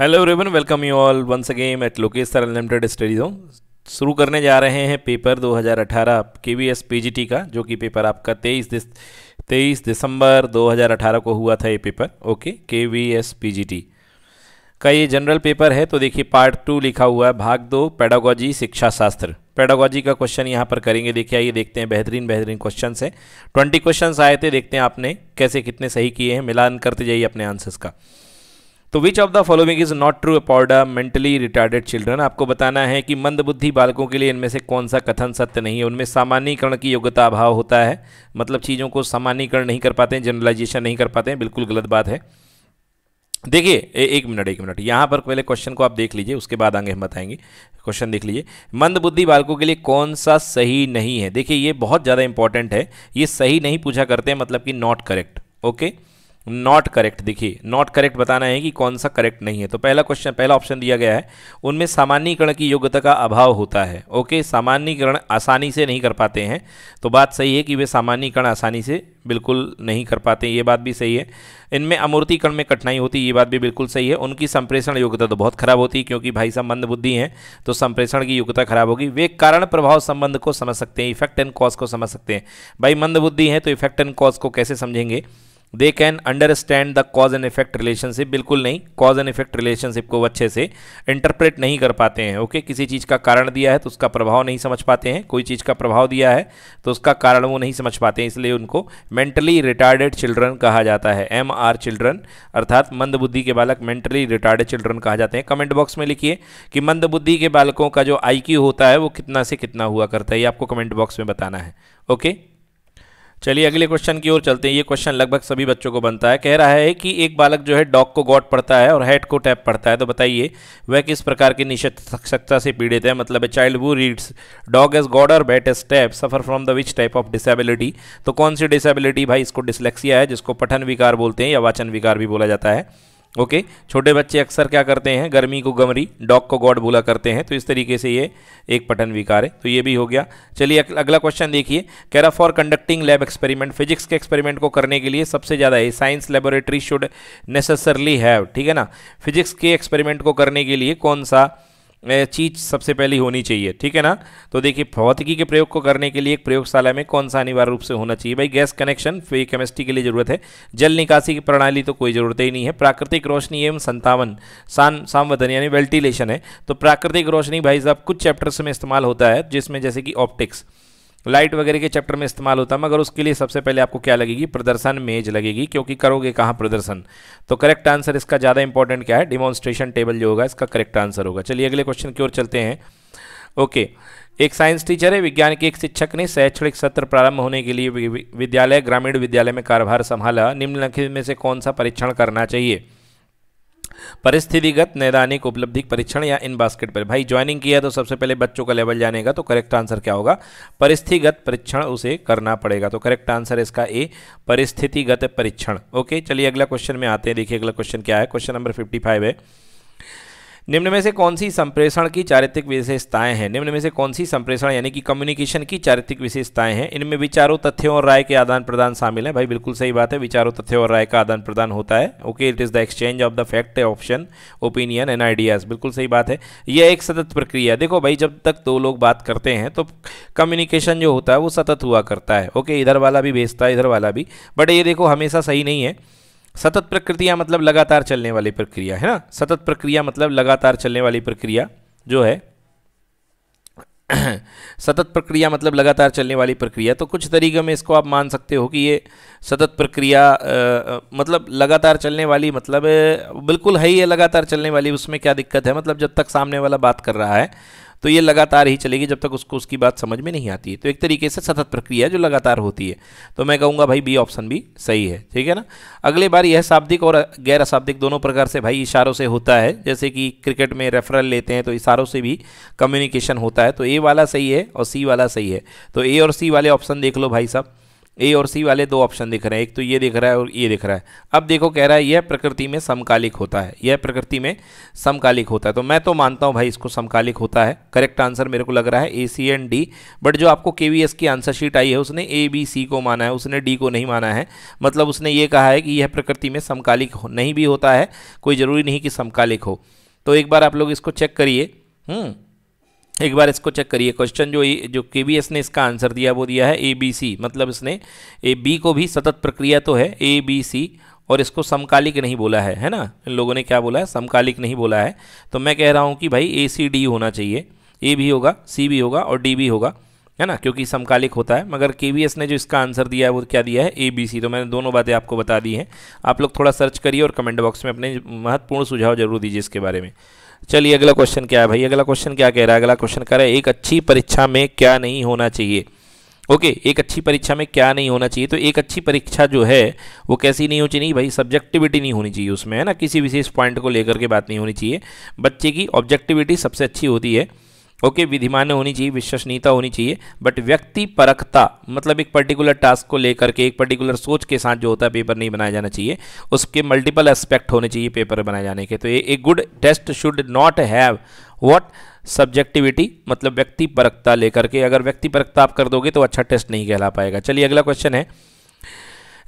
Hello everyone welcome you all once again at Lokesh sir unlimited study जो शुरू करने जा रहे हैं पेपर 2018 केवीएस पीजीटी का जो कि पेपर आपका 23 दिस तेईस दिसंबर 2018 को हुआ था ये पेपर ओके केवीएस पीजीटी का ये जनरल पेपर है तो देखिए पार्ट टू लिखा हुआ है भाग दो पैडागॉजी शिक्षा शास्त्र पैडागॉजी का क्वेश्चन यहाँ पर करेंगे देखिए आइए देखते हैं बेहतरीन बेहतरीन क्वेश्चन है ट्वेंटी क्वेश्चन आए थे देखते हैं आपने कैसे कितने सही किए हैं मिलान करते जाइए अपने आंसर्स का तो which of the following is not true about mentally retarded children आपको बताना है कि मंदबुद्धि बालकों के लिए इनमें से कौन सा कथन सत्य नहीं है उनमें सामान्यकरण की योग्यता अभाव होता है मतलब चीज़ों को सामान्यकरण नहीं कर पाते हैं जनरलाइजेशन नहीं कर पाते हैं बिल्कुल गलत बात है देखिए एक मिनट एक मिनट यहाँ पर पहले क्वेश्चन को आप देख लीजिए उसके बाद आगे हम बताएंगे क्वेश्चन देख लीजिए मंदबुद्धि बालकों के लिए कौन सा सही नहीं है देखिए ये बहुत ज़्यादा इंपॉर्टेंट है ये सही नहीं पूछा करते हैं मतलब कि not correct okay okay? Not correct देखिए नॉट करेक्ट बताना है कि कौन सा करेक्ट नहीं है तो पहला क्वेश्चन पहला ऑप्शन दिया गया है उनमें सामान्यकरण की योग्यता का अभाव होता है ओके सामान्यकरण आसानी से नहीं कर पाते हैं तो बात सही है कि वे सामान्यकरण आसानी से बिल्कुल नहीं कर पाते ये बात भी सही है इनमें अमूर्तिकरण में कठिनाई होती है ये बात भी बिल्कुल सही है उनकी संप्रेषण योग्यता तो बहुत खराब होती है क्योंकि भाई साहब मंद बुद्धि हैं तो संप्रेषण की योग्यता खराब होगी वे कारण प्रभाव संबंध को समझ सकते हैं इफेक्ट एंड कॉज को समझ सकते हैं भाई मंद बुद्धि हैं तो इफेक्ट एंड कॉज को कैसे समझेंगे they can understand the cause and effect relationship बिल्कुल नहीं कॉज एंड इफेक्ट रिलेशनशिप को अच्छे से इंटरप्रेट नहीं कर पाते हैं ओके okay? किसी चीज़ का कारण दिया है तो उसका प्रभाव नहीं समझ पाते हैं कोई चीज़ का प्रभाव दिया है तो उसका कारण वो नहीं समझ पाते हैं इसलिए उनको मेंटली रिटार्डेड चिल्ड्रन कहा जाता है एम आर चिल्ड्रन अर्थात मंदबुद्धि के बालक मेंटली रिटार्डेड चिल्ड्रन कहा जाते हैं कमेंट बॉक्स में लिखिए कि मंदबुद्धि के बालकों का जो आई होता है वो कितना से कितना हुआ करता है ये आपको कमेंट बॉक्स में बताना है ओके okay? चलिए अगले क्वेश्चन की ओर चलते हैं ये क्वेश्चन लगभग सभी बच्चों को बनता है कह रहा है कि एक बालक जो है डॉग को गॉड पढ़ता है और हेड को टैप पढ़ता है तो बताइए वह किस प्रकार की निशक्ता से पीड़ित है मतलब child who reads dog as god और bat as tab suffer from the which type of disability तो कौन सी डिसेबिलिटी भाई इसको डिसलेक्सिया है जिसको पठन विकार बोलते हैं या वाचन विकार भी बोला जाता है ओके छोटे बच्चे अक्सर क्या करते हैं गर्मी को गमरी डॉग को गॉड बोला करते हैं तो इस तरीके से ये एक पठन विकार है तो ये भी हो गया चलिए अगला क्वेश्चन देखिए care for conducting lab experiment physics के एक्सपेरिमेंट को करने के लिए सबसे ज़्यादा है science laboratory should necessarily have ठीक है ना फिजिक्स के एक्सपेरिमेंट को करने के लिए कौन सा चीज़ सबसे पहली होनी चाहिए ठीक है ना तो देखिए भौतिकी के प्रयोग को करने के लिए एक प्रयोगशाला में कौन सा अनिवार्य रूप से होना चाहिए भाई गैस कनेक्शन फिर केमिस्ट्री के लिए ज़रूरत है जल निकासी की प्रणाली तो कोई ज़रूरत ही नहीं है प्राकृतिक रोशनी एवं संतावन सान सामवधन यानी वेंटिलेशन है तो प्राकृतिक रोशनी भाई साहब कुछ चैप्टर्स में इस्तेमाल होता है जिसमें जैसे कि ऑप्टिक्स लाइट वगैरह के चैप्टर में इस्तेमाल होता है मगर उसके लिए सबसे पहले आपको क्या लगेगी प्रदर्शन मेज लगेगी क्योंकि करोगे कहाँ प्रदर्शन तो करेक्ट आंसर इसका ज़्यादा इंपॉर्टेंट क्या है डिमॉन्स्ट्रेशन टेबल जो होगा इसका करेक्ट आंसर होगा चलिए अगले क्वेश्चन की ओर चलते हैं ओके एक साइंस टीचर है विज्ञान के एक शिक्षक ने शैक्षणिक सत्र प्रारंभ होने के लिए विद्यालय ग्रामीण विद्यालय में कार्यभार संभाला निम्नलिखित में से कौन सा परीक्षण करना चाहिए परिस्थितिगत नैदानिक उपलब्धि परीक्षण या इन बास्केट पर भाई ज्वाइनिंग किया तो सबसे पहले बच्चों का लेवल जानेगा तो करेक्ट आंसर क्या होगा परिस्थितिगत परीक्षण उसे करना पड़ेगा तो करेक्ट आंसर इसका ए परिस्थितिगत परीक्षण ओके चलिए अगला क्वेश्चन में आते हैं देखिए अगला क्वेश्चन क्या है क्वेश्चन नंबर फिफ्टी है निम्न में से कौन सी संप्रेषण की चारित्रिक विशेषताएं हैं निम्न में से कौन सी संप्रेषण यानी कि कम्युनिकेशन की चारित्रिक विशेषताएं हैं इनमें विचारों तथ्यों और राय के आदान प्रदान शामिल है भाई बिल्कुल सही बात है विचारों तथ्यों और राय का आदान प्रदान होता है okay it is the exchange of the fact option opinion and ideas बिल्कुल सही बात है यह एक सतत प्रक्रिया देखो भाई जब तक दो लोग बात करते हैं तो कम्युनिकेशन जो होता है वो सतत हुआ करता है ओके इधर वाला भी भेजता है इधर वाला भी बट ये देखो हमेशा सही नहीं है सतत प्रक्रिया मतलब लगातार चलने वाली प्रक्रिया है ना सतत प्रक्रिया मतलब लगातार चलने वाली प्रक्रिया जो है सतत प्रक्रिया मतलब लगातार चलने वाली प्रक्रिया तो कुछ तरीके में इसको आप मान सकते हो कि ये सतत प्रक्रिया आ, मतलब लगातार चलने वाली मतलब बिल्कुल है ही है लगातार चलने वाली उसमें क्या दिक्कत है मतलब जब तक सामने वाला बात कर रहा है तो ये लगातार ही चलेगी जब तक उसको उसकी बात समझ में नहीं आती है तो एक तरीके से सतत प्रक्रिया जो लगातार होती है तो मैं कहूँगा भाई बी ऑप्शन भी सही है ठीक है ना अगले बार यह शाब्दिक और गैर अशाब्दिक दोनों प्रकार से भाई इशारों से होता है जैसे कि क्रिकेट में रेफरल लेते हैं तो इशारों से भी कम्युनिकेशन होता है तो ए वाला सही है और सी वाला सही है तो ए और सी वाले ऑप्शन देख लो भाई साहब ए और सी वाले दो ऑप्शन दिख रहे हैं एक तो ये दिख रहा है और ये दिख रहा है अब देखो कह रहा है यह प्रकृति में समकालिक होता है यह प्रकृति में समकालिक होता है तो मैं तो मानता हूँ भाई इसको समकालिक होता है करेक्ट आंसर मेरे को लग रहा है A C and D but जो आपको के वी एस की आंसर शीट आई है उसने ए बी सी को माना है उसने डी को नहीं माना है मतलब उसने ये कहा है कि यह प्रकृति में समकालिक नहीं भी होता है कोई ज़रूरी नहीं कि समकालिक हो तो एक बार आप लोग इसको चेक करिए हम्म एक बार इसको चेक करिए क्वेश्चन जो जो के ने इसका आंसर दिया वो दिया है ए बी सी मतलब इसने ए बी को भी सतत प्रक्रिया तो है ए बी सी और इसको समकालिक नहीं बोला है है ना इन लोगों ने क्या बोला है समकालिक नहीं बोला है तो मैं कह रहा हूँ कि भाई ए सी डी होना चाहिए ए भी होगा सी भी होगा और डी भी होगा है ना क्योंकि समकालिक होता है मगर के ने जो इसका आंसर दिया है वो क्या दिया है ए बी सी तो मैंने दोनों बातें आपको बता दी हैं आप लोग थोड़ा सर्च करिए और कमेंट बॉक्स में अपने महत्वपूर्ण सुझाव जरूर दीजिए इसके बारे में चलिए अगला क्वेश्चन क्या है भाई अगला क्वेश्चन क्या कह रहा है अगला क्वेश्चन कह रहा है एक अच्छी परीक्षा में क्या नहीं होना चाहिए ओके okay, एक अच्छी परीक्षा में क्या नहीं होना चाहिए तो एक अच्छी परीक्षा जो है वो कैसी नहीं होनी चाहिए भाई सब्जेक्टिविटी नहीं होनी चाहिए उसमें है ना किसी विशेष पॉइंट को लेकर के बात नहीं होनी चाहिए बच्चे की ऑब्जेक्टिविटी सबसे अच्छी होती है ओके विधिमान होनी चाहिए विश्वसनीयता होनी चाहिए बट व्यक्ति परखता मतलब एक पर्टिकुलर टास्क को लेकर के एक पर्टिकुलर सोच के साथ जो होता है पेपर नहीं बनाया जाना चाहिए उसके मल्टीपल एस्पेक्ट होने चाहिए पेपर बनाए जाने के तो a good test should not have what subjectivity मतलब व्यक्ति परखता लेकर के अगर व्यक्ति परखता आप कर दोगे तो अच्छा टेस्ट नहीं कहला पाएगा चलिए अगला क्वेश्चन है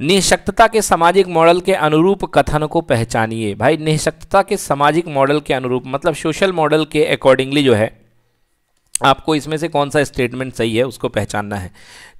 निःशक्तता के सामाजिक मॉडल के अनुरूप कथन को पहचानिए भाई निःशक्तता के सामाजिक मॉडल के अनुरूप मतलब सोशल मॉडल के अकॉर्डिंगली जो है आपको इसमें से कौन सा स्टेटमेंट सही है उसको पहचानना है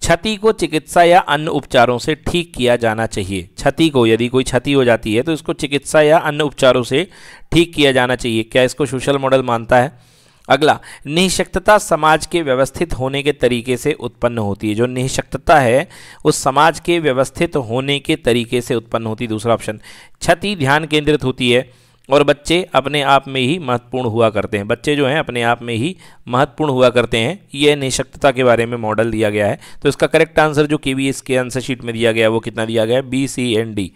क्षति को चिकित्सा या अन्य उपचारों से ठीक किया जाना चाहिए क्षति को यदि कोई क्षति हो जाती है तो इसको चिकित्सा या अन्य उपचारों से ठीक किया जाना चाहिए क्या इसको सोशल मॉडल मानता है अगला निःशक्तता समाज के व्यवस्थित होने के तरीके से उत्पन्न होती है जो निःशक्तता है उस समाज के व्यवस्थित होने के तरीके से उत्पन्न होती है दूसरा ऑप्शन क्षति ध्यान केंद्रित होती है और बच्चे अपने आप में ही महत्वपूर्ण हुआ करते हैं बच्चे जो हैं अपने आप में ही महत्वपूर्ण हुआ करते हैं यह निशक्तता के बारे में मॉडल दिया गया है तो इसका करेक्ट आंसर जो के वी के आंसर शीट में दिया गया है वो कितना दिया गया है B C and D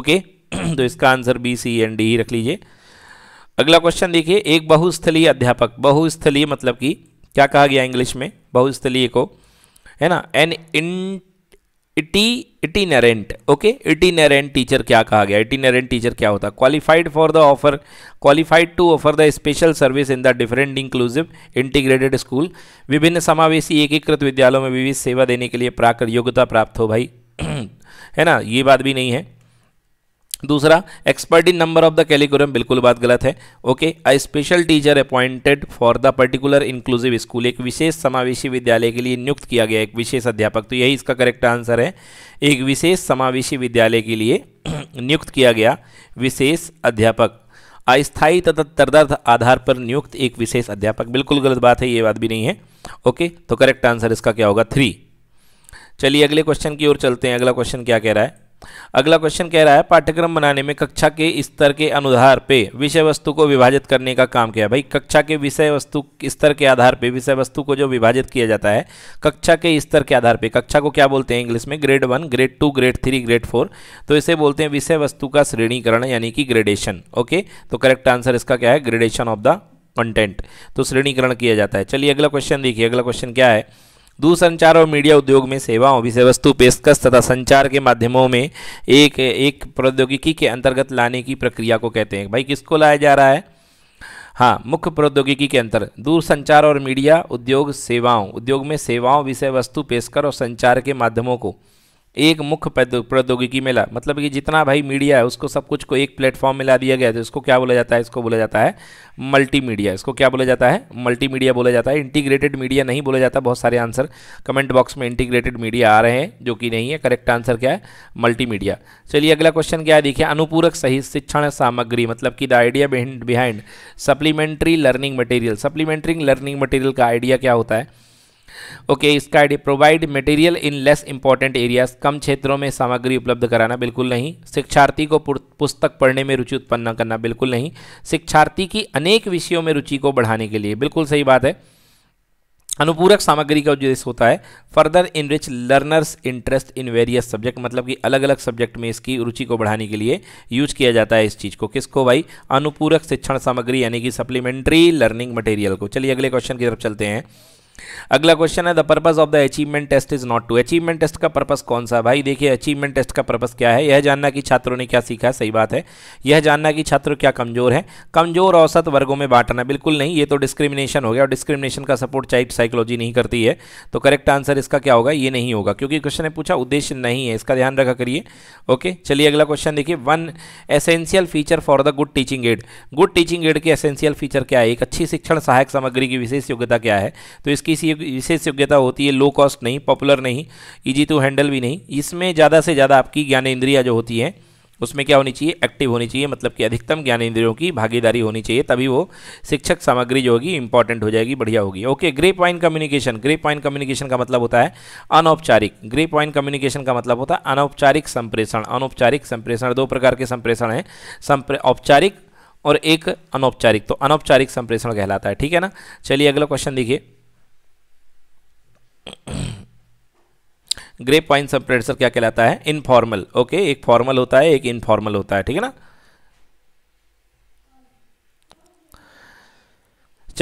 okay तो इसका answer B C and D ही रख लीजिए अगला क्वेश्चन देखिए एक बहुस्थलीय अध्यापक बहुस्थलीय मतलब कि क्या कहा गया इंग्लिश में बहुस्थलीय को है ना an itinerant okay itinerant teacher क्या कहा गया नरेंट टीचर क्या होता qualified for the offer qualified to offer the special service in the different inclusive integrated school विभिन्न समावेशी एकीकृत विद्यालयों में विविध सेवा देने के लिए प्राकृत योग्यता प्राप्त हो भाई है ना ये बात भी नहीं है दूसरा expert in number of the curriculum बिल्कुल बात गलत है okay a special teacher appointed for the particular inclusive school एक विशेष समावेशी विद्यालय के लिए नियुक्त किया गया एक विशेष अध्यापक तो यही इसका करेक्ट आंसर है एक विशेष समावेशी विद्यालय के लिए नियुक्त किया गया विशेष अध्यापक अस्थायी तथा तदर्थ आधार पर नियुक्त एक विशेष अध्यापक बिल्कुल गलत बात है ये बात भी नहीं है ओके तो करेक्ट आंसर इसका क्या होगा थ्री चलिए अगले क्वेश्चन की ओर चलते हैं अगला क्वेश्चन क्या कह रहा है अगला क्वेश्चन कह रहा है पाठ्यक्रम बनाने में कक्षा के स्तर के अनुधार पे विषय वस्तु को विभाजित करने का काम किया भाई कक्षा के विषय वस्तु स्तर के आधार पे विषय वस्तु को जो विभाजित किया जाता है कक्षा के स्तर के आधार पे कक्षा को क्या बोलते हैं इंग्लिश में grade one grade two grade three grade four तो इसे बोलते हैं विषय वस्तु का श्रेणीकरण यानी कि ग्रेडेशन ओके तो करेक्ट आंसर इसका क्या है ग्रेडेशन ऑफ द कंटेंट तो श्रेणीकरण किया जाता है चलिए अगला क्वेश्चन देखिए अगला क्वेश्चन क्या है दूरसंचार और मीडिया उद्योग में सेवाओं विषय वस्तु पेशकश तथा संचार के माध्यमों में एक एक प्रौद्योगिकी के अंतर्गत लाने की प्रक्रिया को कहते हैं भाई किसको लाया जा रहा है हाँ मुख्य प्रौद्योगिकी के अंतर दूरसंचार और मीडिया उद्योग सेवाओं उद्योग में सेवाओं विषय वस्तु पेशकर और संचार के माध्यमों को एक मुख्य प्रौद्योगिकी मेला मतलब कि जितना भाई मीडिया है उसको सब कुछ को एक प्लेटफॉर्म में ला दिया गया था तो इसको क्या बोला जाता है इसको बोला जाता है मल्टीमीडिया इसको क्या बोला जाता है मल्टीमीडिया बोला जाता है इंटीग्रेटेड मीडिया नहीं बोला जाता बहुत सारे आंसर कमेंट बॉक्स में इंटीग्रेटेड मीडिया आ रहे हैं जो कि नहीं है करेक्ट आंसर क्या है मल्टी चलिए अगला क्वेश्चन क्या है देखिए अनुपूरक सही शिक्षण सामग्री मतलब कि the idea behind supplementary learning material supplementary learning material का आइडिया क्या होता है ओके इसका idea provide material in less important areas कम क्षेत्रों में सामग्री उपलब्ध कराना बिल्कुल नहीं शिक्षार्थी को पुस्तक पढ़ने में रुचि उत्पन्न करना बिल्कुल नहीं शिक्षार्थी की अनेक विषयों में रुचि को बढ़ाने के लिए बिल्कुल सही बात है अनुपूरक सामग्री का उद्देश्य होता है further enrich learners interest in various subject मतलब कि अलग अलग सब्जेक्ट में इसकी रुचि को बढ़ाने के लिए यूज किया जाता है इस चीज़ को किसको भाई अनुपूरक शिक्षण सामग्री यानी कि सप्लीमेंट्री लर्निंग मटेरियल को चलिए अगले क्वेश्चन की तरफ चलते हैं अगला क्वेश्चन है the purpose of the achievement test is not to achievement test का पर्पज कौन सा भाई देखिए अचीवमेंट टेस्ट का पर्पज क्या है यह जानना कि छात्रों ने क्या सीखा सही बात है यह जानना कि छात्र क्या कमजोर है कमजोर औसत वर्गों में बांटना बिल्कुल नहीं ये तो डिस्क्रिमिनेशन हो गया और डिस्क्रिमिनेशन का सपोर्ट चाइल्ड साइकोलॉजी नहीं करती है तो करेक्ट आंसर इसका क्या होगा ये नहीं होगा क्योंकि क्वेश्चन ने पूछा उद्देश्य नहीं है इसका ध्यान रखा करिए ओके चलिए अगला क्वेश्चन देखिए one essential feature for the good teaching aid good teaching aid के एसेंशियल फीचर क्या है एक अच्छी शिक्षण सहायक सामग्री की विशेष योग्यता क्या है तो इसकी किसी विशेष योग्यता होती है लो कॉस्ट नहीं पॉपुलर नहीं इजी टू हैंडल भी नहीं इसमें ज़्यादा से ज़्यादा आपकी ज्ञान इंद्रिया जो होती है उसमें क्या होनी चाहिए एक्टिव होनी चाहिए मतलब कि अधिकतम ज्ञान इंद्रियों की भागीदारी होनी चाहिए तभी वो शिक्षक सामग्री जो होगी इंपॉर्टेंट हो जाएगी बढ़िया होगी okay grey point communication grey point communication का मतलब होता है अनौपचारिक ग्रे पॉइंट कम्युनिकेशन का मतलब होता है अनौपचारिक संप्रेषण अनौपचारिक संप्रेषण दो प्रकार के संप्रेषण है औपचारिक और एक अनौपचारिक तो अनौपचारिक संप्रेषण कहलाता है ठीक है ना चलिए अगला क्वेश्चन देखिए ग्रेप वाइन सब क्या कहलाता है इनफॉर्मल ओके एक फॉर्मल होता है एक इनफॉर्मल होता है ठीक है ना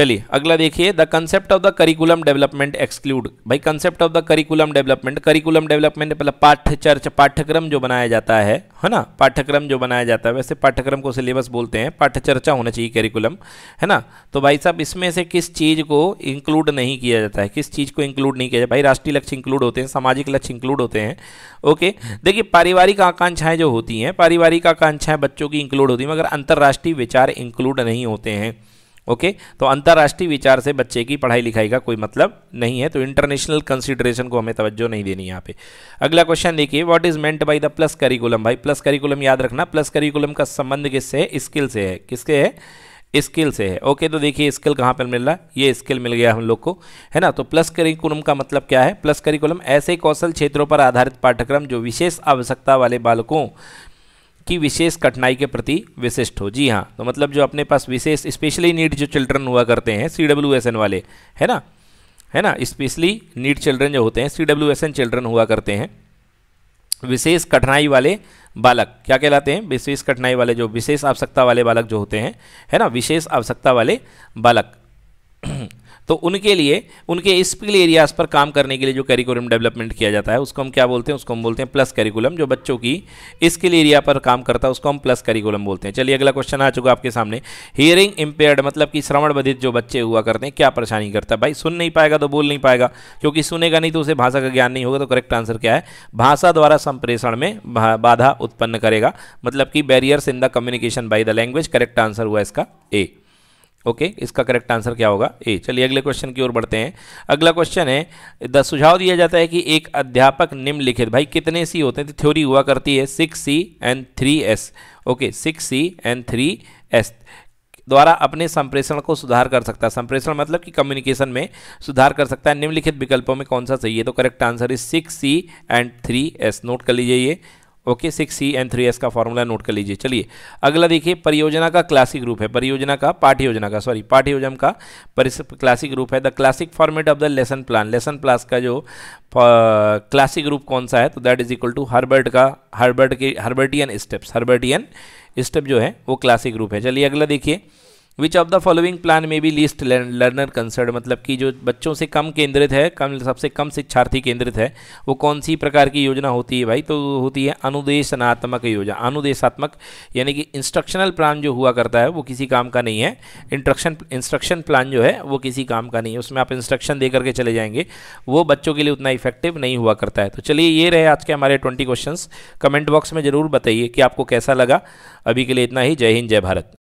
चलिए अगला देखिए the concept of the curriculum development exclude भाई concept of the curriculum development curriculum development मतलब पाठ्यचर्च पाठ्यक्रम जो बनाया जाता है है ना पाठ्यक्रम जो बनाया जाता है वैसे पाठ्यक्रम को सिलेबस बोलते हैं पाठ्यचर्चा होना चाहिए करिकुलम है ना तो भाई साहब इसमें से किस चीज़ को इंक्लूड नहीं किया जाता है किस चीज़ को इंक्लूड नहीं किया जाता भाई राष्ट्रीय लक्ष्य इंक्लूड होते हैं सामाजिक लक्ष्य इंक्लूड होते हैं ओके देखिए पारिवारिक आकांक्षाएं जो होती हैं पारिवारिक आकांक्षाएं बच्चों की इंक्लूड होती हैं मगर अंतर्राष्ट्रीय विचार इंक्लूड नहीं होते हैं ओके तो अंतर्राष्ट्रीय विचार से बच्चे की पढ़ाई लिखाई का कोई मतलब नहीं है तो इंटरनेशनल कंसिडरेशन को हमें तवज्जो नहीं देनी यहाँ पे अगला क्वेश्चन देखिए what is meant by the plus curriculum भाई प्लस करिकुलम याद रखना प्लस करिकुलम का संबंध किससे है स्किल से है किसके है स्किल से है ओके तो देखिए स्किल कहाँ पर मिल रहा है ये स्किल मिल गया हम लोग को है ना तो प्लस करिकुलम का मतलब क्या है प्लस करिकुलम ऐसे कौशल क्षेत्रों पर आधारित पाठ्यक्रम जो विशेष आवश्यकता वाले बालकों की विशेष कठिनाई के प्रति विशिष्ट हो जी हाँ तो मतलब जो अपने पास विशेष स्पेशली नीड जो चिल्ड्रन हुआ करते हैं सी डब्ल्यू एस एन वाले है ना है ना स्पेशली नीड चिल्ड्रन जो होते हैं C W S N children हुआ करते हैं विशेष कठिनाई वाले बालक क्या कहलाते हैं विशेष कठिनाई वाले जो विशेष आवश्यकता वाले बालक जो होते हैं है ना विशेष आवश्यकता वाले बालक तो उनके लिए उनके स्किल एरियाज़ पर काम करने के लिए जो करिकुलम डेवलपमेंट किया जाता है उसको हम क्या बोलते हैं उसको हम बोलते हैं प्लस करिकुलम जो बच्चों की स्किल एरिया पर काम करता है उसको हम प्लस करिकुलम बोलते हैं चलिए अगला क्वेश्चन आ चुका आपके सामने हियरिंग इम्पेयर्ड मतलब कि श्रवण बधित जो बच्चे हुआ करते हैं क्या परेशानी करता है भाई सुन नहीं पाएगा तो बोल नहीं पाएगा क्योंकि सुनेगा नहीं तो उसे भाषा का ज्ञान नहीं होगा तो करेक्ट आंसर क्या है भाषा द्वारा संप्रेषण में बाधा उत्पन्न करेगा मतलब कि barriers in the communication by the language correct answer हुआ इसका ए ओके okay, इसका करेक्ट आंसर क्या होगा ए चलिए अगले क्वेश्चन की ओर बढ़ते हैं अगला क्वेश्चन है द सुझाव दिया जाता है कि एक अध्यापक निम्नलिखित भाई कितने सी होते हैं थ्योरी तो हुआ करती है six C and three S okay six C and three S द्वारा अपने संप्रेषण को सुधार कर सकता है संप्रेषण मतलब कि कम्युनिकेशन में सुधार कर सकता है निम्नलिखित विकल्पों में कौन सा सही है तो correct answer is six C and three S note कर लीजिए ये okay six C and three S का फॉर्मूला नोट कर लीजिए चलिए अगला देखिए परियोजना का क्लासिक रूप है परियोजना का पाठ्य योजना का सॉरी पाठ्य योजना का क्लासिक रूप है the classic format of the lesson plan lesson plans का जो क्लासिक रूप कौन सा है तो that is equal to Herbart का हर्बर्ट के हर्बर्टियन स्टेप्स हर्बर्टियन स्टेप जो है वो क्लासिक रूप है चलिए अगला देखिए which of the following plan में भी लिस्ट लर्नर कंसर्ड मतलब कि जो बच्चों से कम केंद्रित है कम सबसे कम शिक्षार्थी केंद्रित है वो कौन सी प्रकार की योजना होती है भाई तो होती है अनुदेशनात्मक योजना अनुदेशात्मक यानी कि इंस्ट्रक्शनल प्लान जो हुआ करता है वो किसी काम का नहीं है इंस्ट्रक्शन इंस्ट्रक्शन प्लान जो है वो किसी काम का नहीं है उसमें आप इंस्ट्रक्शन दे करके चले जाएंगे वो बच्चों के लिए उतना इफेक्टिव नहीं हुआ करता है तो चलिए ये रहे आज के हमारे ट्वेंटी क्वेश्चन कमेंट बॉक्स में ज़रूर बताइए कि आपको कैसा लगा अभी के लिए इतना ही जय हिंद जय भारत